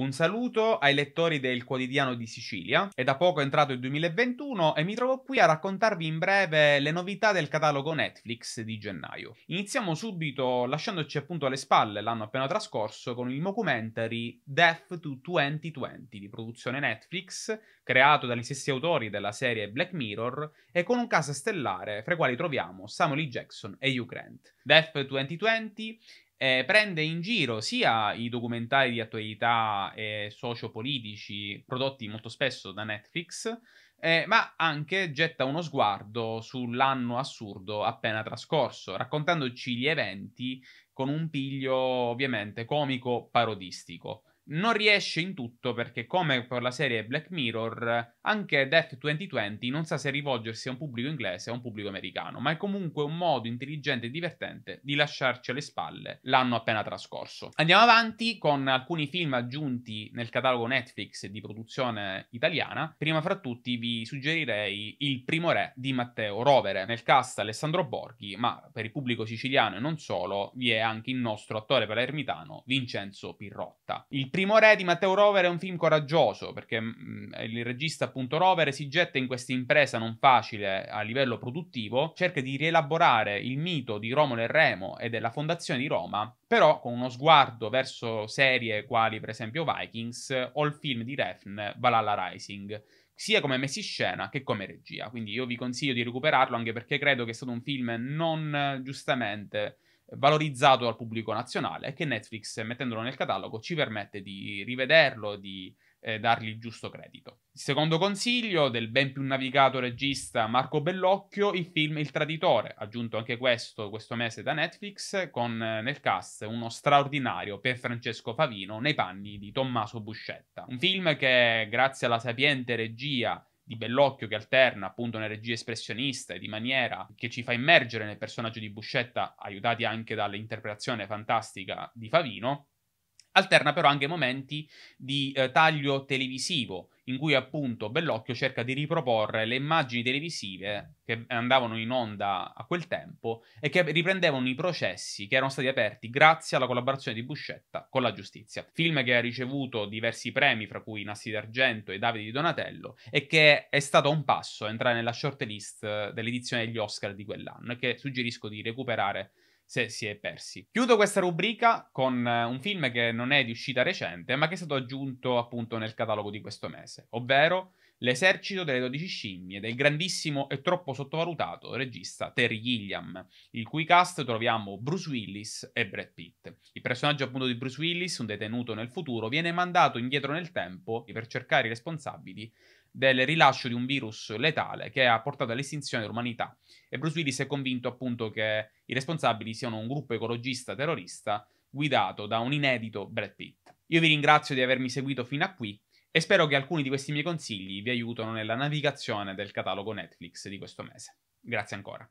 Un saluto ai lettori del quotidiano di Sicilia. È da poco entrato il 2021 e mi trovo qui a raccontarvi in breve le novità del catalogo Netflix di gennaio. Iniziamo subito lasciandoci appunto alle spalle l'anno appena trascorso con il mockumentary Death to 2020 di produzione Netflix, creato dagli stessi autori della serie Black Mirror e con un cast stellare fra i quali troviamo Samuel L. Jackson e Hugh Grant. Death 2020 eh, prende in giro sia i documentari di attualità e eh, sociopolitici prodotti molto spesso da Netflix, eh, ma anche getta uno sguardo sull'anno assurdo appena trascorso, raccontandoci gli eventi con un piglio ovviamente comico parodistico non riesce in tutto perché, come per la serie Black Mirror, anche Death 2020 non sa se rivolgersi a un pubblico inglese o a un pubblico americano, ma è comunque un modo intelligente e divertente di lasciarci alle spalle l'anno appena trascorso. Andiamo avanti con alcuni film aggiunti nel catalogo Netflix di produzione italiana. Prima fra tutti vi suggerirei Il primo re di Matteo Rovere, nel cast Alessandro Borghi, ma per il pubblico siciliano e non solo vi è anche il nostro attore palermitano Vincenzo Pirrotta. Il primo Primo re di Matteo Rover è un film coraggioso perché mm, il regista appunto Rover si getta in questa impresa non facile a livello produttivo, cerca di rielaborare il mito di Romolo e Remo e della fondazione di Roma, però con uno sguardo verso serie quali per esempio Vikings o il film di Refn Valhalla Rising, sia come messi in scena che come regia. Quindi io vi consiglio di recuperarlo anche perché credo che sia stato un film non giustamente valorizzato dal pubblico nazionale e che Netflix, mettendolo nel catalogo, ci permette di rivederlo, di eh, dargli il giusto credito. Il secondo consiglio del ben più navigato regista Marco Bellocchio, il film Il Traditore, aggiunto anche questo questo mese da Netflix, con eh, nel cast uno straordinario per Francesco Favino nei panni di Tommaso Buscetta. Un film che, grazie alla sapiente regia di Bellocchio che alterna appunto una regia espressionista e di maniera che ci fa immergere nel personaggio di Buscetta, aiutati anche dall'interpretazione fantastica di Favino, Alterna però anche momenti di eh, taglio televisivo, in cui appunto Bellocchio cerca di riproporre le immagini televisive che andavano in onda a quel tempo e che riprendevano i processi che erano stati aperti grazie alla collaborazione di Buscetta con la giustizia. Film che ha ricevuto diversi premi, fra cui Nassi d'Argento e Davide di Donatello, e che è stato un passo a entrare nella shortlist eh, dell'edizione degli Oscar di quell'anno e che suggerisco di recuperare se si è persi. Chiudo questa rubrica con eh, un film che non è di uscita recente, ma che è stato aggiunto appunto nel catalogo di questo mese, ovvero L'esercito delle 12 scimmie del grandissimo e troppo sottovalutato regista Terry Gilliam, il cui cast troviamo Bruce Willis e Brad Pitt. Il personaggio appunto di Bruce Willis, un detenuto nel futuro, viene mandato indietro nel tempo per cercare i responsabili del rilascio di un virus letale che ha portato all'estinzione dell'umanità. E Bruce Willis è convinto appunto che i responsabili siano un gruppo ecologista terrorista guidato da un inedito Brad Pitt. Io vi ringrazio di avermi seguito fino a qui e spero che alcuni di questi miei consigli vi aiutino nella navigazione del catalogo Netflix di questo mese. Grazie ancora.